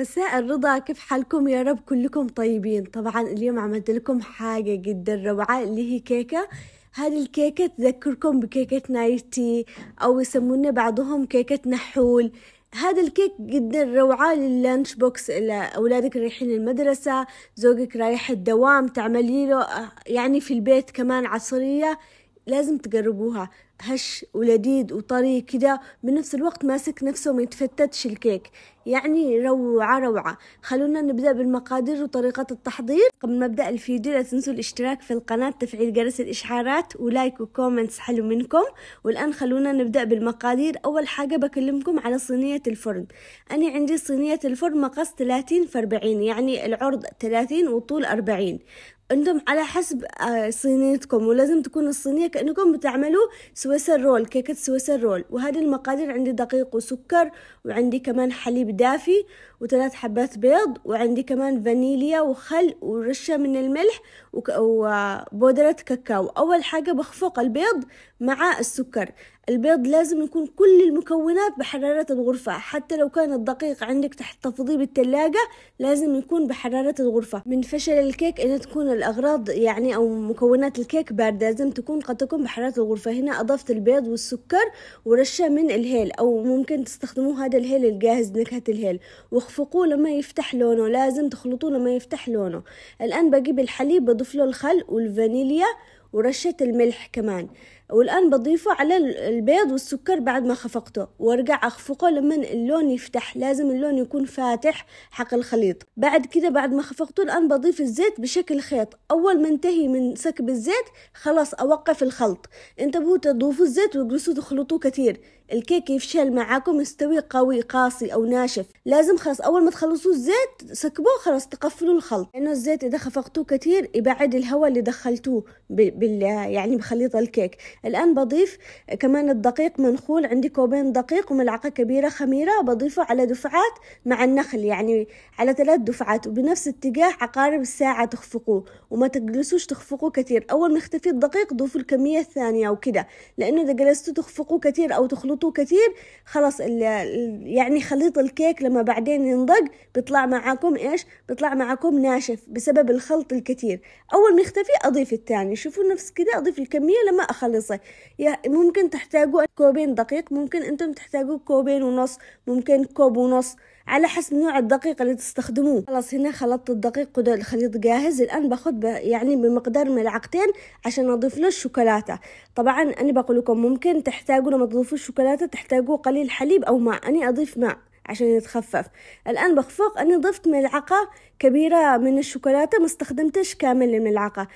مساء الرضا كيف حالكم يا رب كلكم طيبين طبعا اليوم عملت لكم حاجة جدا روعة اللي هي كيكة هذه الكيكة تذكركم بكيكة نايتي أو يسمونا بعضهم كيكة نحول هذا الكيك جدا روعة لللانش بوكس أولادك رايحين المدرسة زوجك رايح الدوام تعملي له يعني في البيت كمان عصرية لازم تجربوها هش ولذيذ وطري كده بنفس الوقت ماسك نفسه وما يتفتتش الكيك يعني روعة روعة خلونا نبدأ بالمقادير وطريقة التحضير قبل ما أبدأ الفيديو لا تنسوا الاشتراك في القناة تفعيل جرس الإشعارات ولايك وكومنتس حلو منكم والآن خلونا نبدأ بالمقادير أول حاجة بكلمكم على صينية الفرن أنا عندي صينية الفرن مقاس 30 في 40 يعني العرض 30 وطول 40 انتم على حسب آه، صينيتكم ولازم تكون الصينيه كانكم بتعملوا سويسر رول كيكه سويسر رول وهذه المقادير عندي دقيق وسكر وعندي كمان حليب دافي وثلاث حبات بيض وعندي كمان فانيليا وخل ورشه من الملح وبودره كاكاو اول حاجه بخفق البيض مع السكر البيض لازم يكون كل المكونات بحرارة الغرفة حتى لو كان الدقيق عندك تحتفظيه بالتلاجة لازم يكون بحرارة الغرفة من فشل الكيك إن تكون الأغراض يعني أو مكونات الكيك باردة لازم تكون قد تكون بحرارة الغرفة هنا أضفت البيض والسكر ورشة من الهيل أو ممكن تستخدموا هذا الهيل الجاهز نكهة الهيل واخفقوه لما يفتح لونه لازم تخلطوه لما يفتح لونه الآن بجيب الحليب بضيف له الخل والفانيليا ورشة الملح كمان والآن بضيفه على البيض والسكر بعد ما خفقته وارجع أخفقه لما اللون يفتح لازم اللون يكون فاتح حق الخليط بعد كده بعد ما خفقته الآن بضيف الزيت بشكل خيط أول ما انتهي من سكب الزيت خلاص أوقف الخلط انتبهوا تضيفوا الزيت وجلسوا تخلطوه كثير الكيك يفشل معاكم يستوي قوي قاسي او ناشف لازم خلاص اول ما تخلصوا الزيت سكبوه خلاص تقفلوا الخلط لانه يعني الزيت اذا خفقتوه كثير يبعد الهواء اللي دخلتوه بال يعني بخليط الكيك الان بضيف كمان الدقيق منخول عندي كوبين دقيق وملعقه كبيره خميره بضيفه على دفعات مع النخل يعني على ثلاث دفعات وبنفس اتجاه عقارب الساعه تخفقوه وما تجلسوش تخفقوه كثير اول ما يختفي الدقيق ضيفوا الكميه الثانيه وكده لانه اذا جلستوا تخفقوه كثير او تخلطوا تحطوه كثير خلاص يعني خليط الكيك لما بعدين ينضج بيطلع معاكم ايش بيطلع معاكم ناشف بسبب الخلط الكثير اول ما يختفي اضيف الثاني شوفوا نفس كده اضيف الكميه لما اخلصه ممكن تحتاجوا كوبين دقيق ممكن انتم تحتاجوا كوبين ونص ممكن كوب ونص على حسب نوع الدقيق اللي تستخدموه خلاص هنا خلطت الدقيق الخليط جاهز الآن باخد يعني بمقدار ملعقتين عشان أضيف له الشوكولاتة طبعا أنا بقول لكم ممكن تحتاجوا لما تضيفوا الشوكولاتة تحتاجوا قليل حليب أو ماء أنا أضيف ماء عشان يتخفف الآن بخفق أنا ضفت ملعقة كبيرة من الشوكولاتة ما استخدمتش كامل الملعقة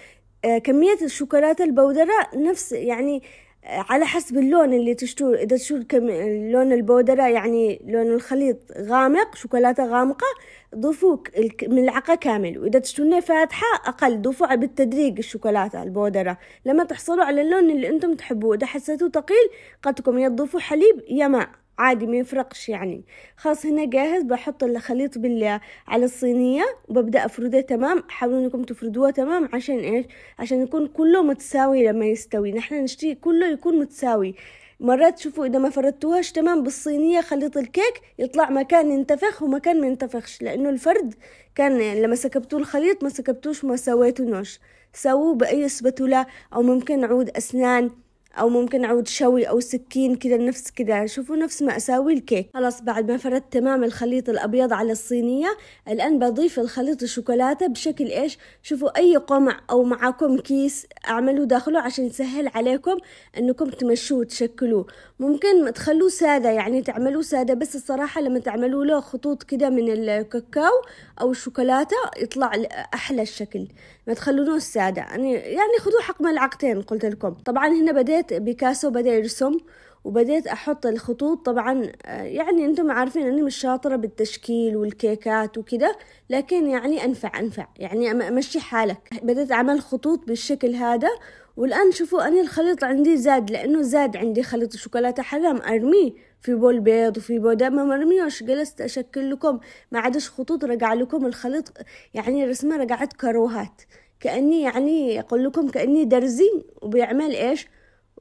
آه، كمية الشوكولاتة البودرة نفس يعني على حسب اللون اللي تشتور إذا تشتور كم لون البودرة يعني لون الخليط غامق شوكولاتة غامقة ضفوك ملعقة كامل وإذا تشتونه فاتحة أقل ضيفوا بالتدريج الشوكولاتة البودرة لما تحصلوا على اللون اللي أنتم تحبوه إذا حسيتوه تقيل قدكم يا حليب يا ماء عادي ما يفرقش يعني خلاص هنا جاهز بحط الخليط بال على الصينية وببدأ أفرده تمام حاولوا انكم تفردوها تمام عشان ايش عشان يكون كله متساوي لما يستوي نحن نشتري كله يكون متساوي مرات تشوفوا إذا ما فردتوهاش تمام بالصينية خليط الكيك يطلع مكان ينتفخ ومكان ما ينتفخش لأنه الفرد كان لما سكبتوا الخليط ما سكبتوش ما سويتوش سووه بأي سبتولة أو ممكن عود أسنان او ممكن عود شوي او سكين كذا نفس كذا شوفوا نفس ما اساوي الكيك خلاص بعد ما فردت تمام الخليط الابيض على الصينيه الان بضيف الخليط الشوكولاته بشكل ايش شوفوا اي قمع او معاكم كيس اعملوا داخله عشان يسهل عليكم انكم تمشوه وتشكلوه ممكن تخلوه ساده يعني تعملوه ساده بس الصراحه لما تعملوا له خطوط كذا من الكاكاو او الشوكولاته يطلع احلى الشكل ما تخلونوش سادة يعني يعني خذوا حق ملعقتين قلت لكم طبعا هنا بديت بيكاسو بدأ يرسم وبديت أحط الخطوط طبعا آه، يعني أنتم عارفين أني مش شاطرة بالتشكيل والكيكات وكده لكن يعني أنفع أنفع يعني أمشي حالك بديت أعمل خطوط بالشكل هذا والآن شوفوا أني الخليط عندي زاد لأنه زاد عندي خليط شوكولاتة حرام أرميه في بول بيض وفي بول ما مرميوش جلست أشكل لكم ما عادش خطوط رجع لكم الخليط يعني رسمة رجعت كروهات كأني يعني أقول لكم كأني درزي وبيعمل إيش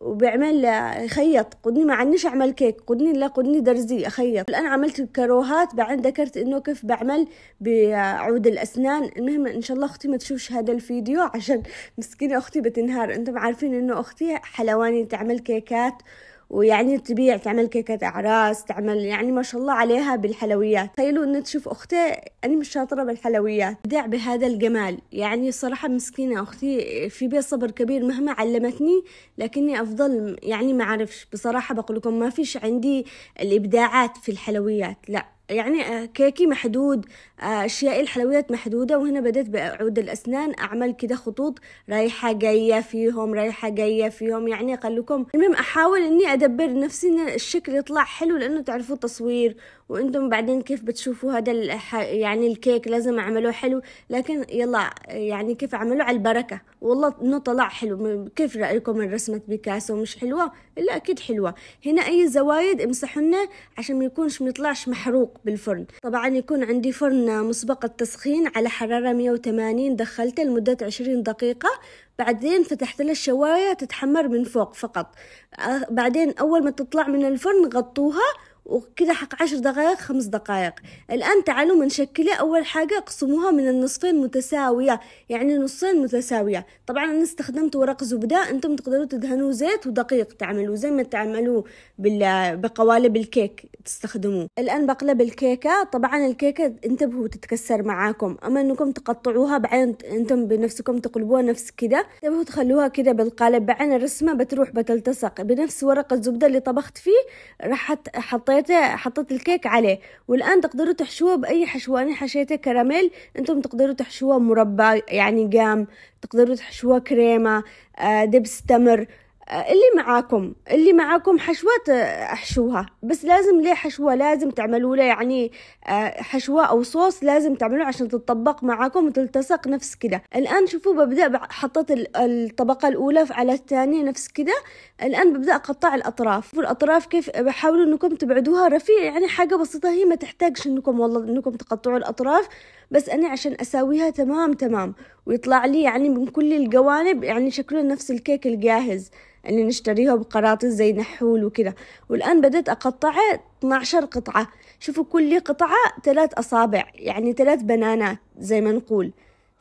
وبعمل خيط قدني ما عنيش اعمل كيك قدني لا قدني درزي اخيط الان عملت الكروهات بعدين ذكرت انه كيف بعمل بعود الاسنان المهم ان شاء الله اختي ما تشوفش هذا الفيديو عشان مسكينه اختي بتنهار انتم عارفين انه اختي حلواني تعمل كيكات ويعني تبيع تعمل كيكة أعراس تعمل يعني ما شاء الله عليها بالحلويات تخيلوا أن تشوف أختي أنا مش شاطرة بالحلويات بدع بهذا الجمال يعني صراحة مسكينة أختي في بيت صبر كبير مهما علمتني لكني أفضل يعني ما أعرفش بصراحة بقول لكم ما فيش عندي الإبداعات في الحلويات لا يعني آه، كيكي محدود آه، أشياء الحلويات محدودة وهنا بدأت بعود الأسنان أعمل كده خطوط رايحة جاية فيهم رايحة جاية فيهم يعني لكم المهم أحاول أني أدبر نفسي أن الشكل يطلع حلو لأنه تعرفوا التصوير وانتم بعدين كيف بتشوفوا هذا الح... يعني الكيك لازم اعملوه حلو لكن يلا يعني كيف اعمله على البركه والله انه طلع حلو كيف رايكم من رسمه بيكاسو مش حلوه لا اكيد حلوه هنا اي زوايد امسحونا عشان ما يكونش ما يطلعش محروق بالفرن طبعا يكون عندي فرن مسبق التسخين على حراره 180 دخلته لمده 20 دقيقه بعدين فتحت لها الشوايه تتحمر من فوق فقط بعدين اول ما تطلع من الفرن غطوها وكده حق عشر دقائق خمس دقائق الآن تعالوا منشكلة أول حاجة قسموها من النصفين متساوية يعني نصين متساوية طبعا أنا استخدمت ورق زبدة أنتم تقدروا تدهنوا زيت ودقيق تعملوا زي ما تعملوا بقوالب الكيك تستخدموه الآن بقلب الكيكة طبعا الكيكة انتبهوا تتكسر معاكم أما أنكم تقطعوها بعدين أنتم بنفسكم تقلبوها نفس كده انتبهوا تخلوها كده بالقالب بعدين الرسمة بتروح بتلتصق بنفس ورق الزبدة اللي طبخت فيه راح حطيت حطيته حطيت الكيك عليه والآن تقدروا تحشوه بأي حشوة أنا حشيته كراميل أنتم تقدروا تحشوه مربى يعني قام تقدروا تحشوه كريمة آه، دبس تمر اللي معاكم اللي معاكم حشوات آه، احشوها بس لازم ليه حشوة لازم تعملوا له يعني آه، حشوة أو صوص لازم تعملوه عشان تتطبق معاكم وتلتصق نفس كده الآن شوفوا ببدأ حطيت الطبقة الأولى على الثانية نفس كده الآن ببدأ أقطع الأطراف الأطراف كيف بحاولوا أنكم تبعدوها رفيع يعني حاجة بسيطة هي ما تحتاجش أنكم والله أنكم تقطعوا الأطراف بس أنا عشان أساويها تمام تمام ويطلع لي يعني من كل الجوانب يعني شكله نفس الكيك الجاهز اللي نشتريها بقراطيس زي نحول وكذا والآن بدأت أقطع 12 قطعة شوفوا كل قطعة ثلاث أصابع يعني ثلاث بنانات زي ما نقول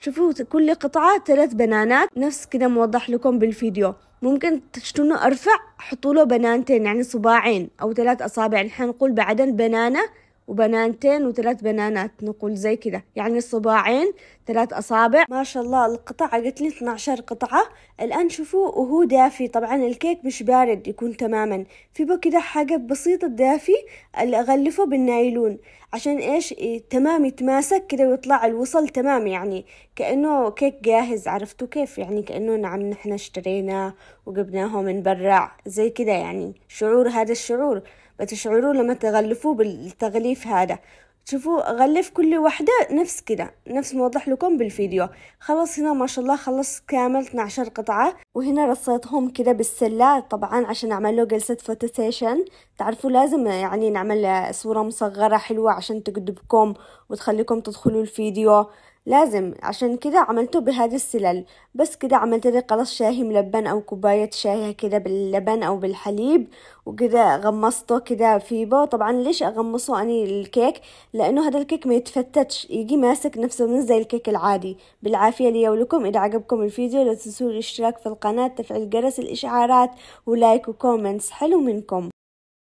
شوفوا كل قطعة ثلاث بنانات نفس كده موضح لكم بالفيديو ممكن تشتونه أرفع حطوا له بنانتين يعني صباعين أو ثلاث أصابع نحن نقول بعدين بنانة وبنانتين وثلاث بنانات نقول زي كده يعني الصباعين ثلاث أصابع ما شاء الله القطعة قلت لي 12 قطعة الآن شوفوا وهو دافي طبعا الكيك مش بارد يكون تماما في بو كده حاجة بسيطة دافي اللي أغلفه بالنايلون عشان إيش تمام يتماسك كده ويطلع الوصل تمام يعني كأنه كيك جاهز عرفتوا كيف يعني كأنه نعم نحن اشتريناه وجبناه من برا زي كده يعني شعور هذا الشعور وتشعرون لما تغلفوه بالتغليف هذا شوفوا غلف كل واحدة نفس كده نفس موضح لكم بالفيديو خلاص هنا ما شاء الله خلص كامل 12 قطعة وهنا رصيتهم كده بالسلة طبعا عشان أعمل له جلسة فوتوسيشن تعرفوا لازم يعني نعمل صورة مصغرة حلوة عشان تقدبكم وتخليكم تدخلوا الفيديو لازم عشان كذا عملته بهذه السلال بس كذا عملت لي قلص شاهي ملبن أو كوباية شاي كذا باللبن أو بالحليب وكذا غمصته في فيبه طبعا ليش أغمصه أني الكيك لأنه هذا الكيك ما يتفتتش يجي ماسك نفسه من زي الكيك العادي بالعافية لي ولكم إذا عجبكم الفيديو لا تنسوا الاشتراك في القناة تفعيل جرس الإشعارات ولايك وكومنتس حلو منكم